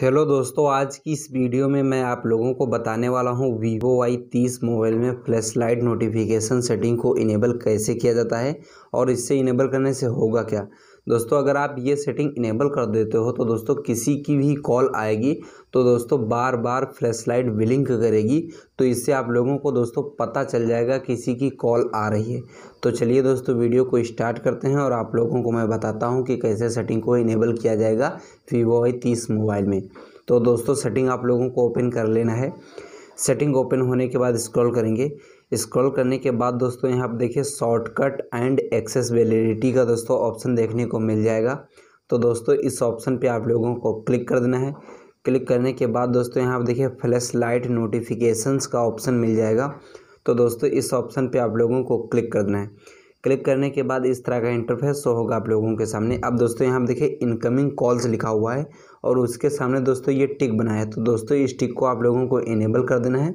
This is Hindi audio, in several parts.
हेलो दोस्तों आज की इस वीडियो में मैं आप लोगों को बताने वाला हूं वीवो वाई तीस मोबाइल में फ्लैश लाइट नोटिफिकेशन सेटिंग को इनेबल कैसे किया जाता है और इससे इनेबल करने से होगा क्या दोस्तों अगर आप ये सेटिंग इनेबल कर देते हो तो दोस्तों किसी की भी कॉल आएगी तो दोस्तों बार बार फ्लैश लाइट विलिंक करेगी तो इससे आप लोगों को दोस्तों पता चल जाएगा किसी की कॉल आ रही है तो चलिए दोस्तों वीडियो को स्टार्ट करते हैं और आप लोगों को मैं बताता हूँ कि कैसे सेटिंग को इनेबल किया जाएगा वीवो आई तीस मोबाइल में तो दोस्तों सेटिंग आप लोगों को ओपन कर लेना है सेटिंग ओपन होने के बाद स्क्रॉल करेंगे स्क्रॉल करने के बाद दोस्तों यहाँ आप देखिए शॉर्टकट एंड एक्सेस वेलिडिटी का दोस्तों ऑप्शन देखने को मिल जाएगा तो दोस्तों इस ऑप्शन पे आप लोगों को क्लिक कर देना है क्लिक करने के बाद दोस्तों यहाँ आप देखिए फ्लैश लाइट नोटिफिकेशन का ऑप्शन मिल जाएगा तो दोस्तों इस ऑप्शन पर आप लोगों को क्लिक करना है क्लिक करने के बाद इस तरह का इंटरफेस शो होगा आप लोगों के सामने अब दोस्तों यहाँ देखिए इनकमिंग कॉल्स लिखा हुआ है और उसके सामने दोस्तों ये टिक बना है तो दोस्तों इस टिक को आप लोगों को इनेबल कर देना है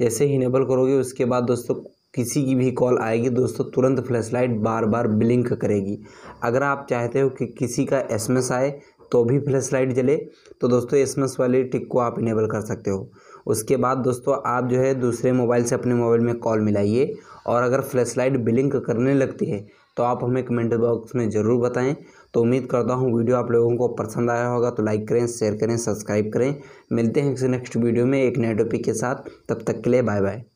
जैसे ही इनेबल करोगे उसके बाद दोस्तों किसी की भी कॉल आएगी दोस्तों तुरंत फ्लैश लाइट बार बार ब्लिंक करेगी अगर आप चाहते हो कि किसी का एसएमएस आए तो भी फ्लैश लाइट जले तो दोस्तों एस वाले टिक को आप इनेबल कर सकते हो उसके बाद दोस्तों आप जो है दूसरे मोबाइल से अपने मोबाइल में कॉल मिलाइए और अगर फ्लैश लाइट बिलिंग करने लगती है तो आप हमें कमेंट बॉक्स में ज़रूर बताएं तो उम्मीद करता हूँ वीडियो आप लोगों को पसंद आया होगा तो लाइक करें शेयर करें सब्सक्राइब करें मिलते हैं नेक्स्ट वीडियो में एक नए टॉपिक के साथ तब तक के लिए बाय बाय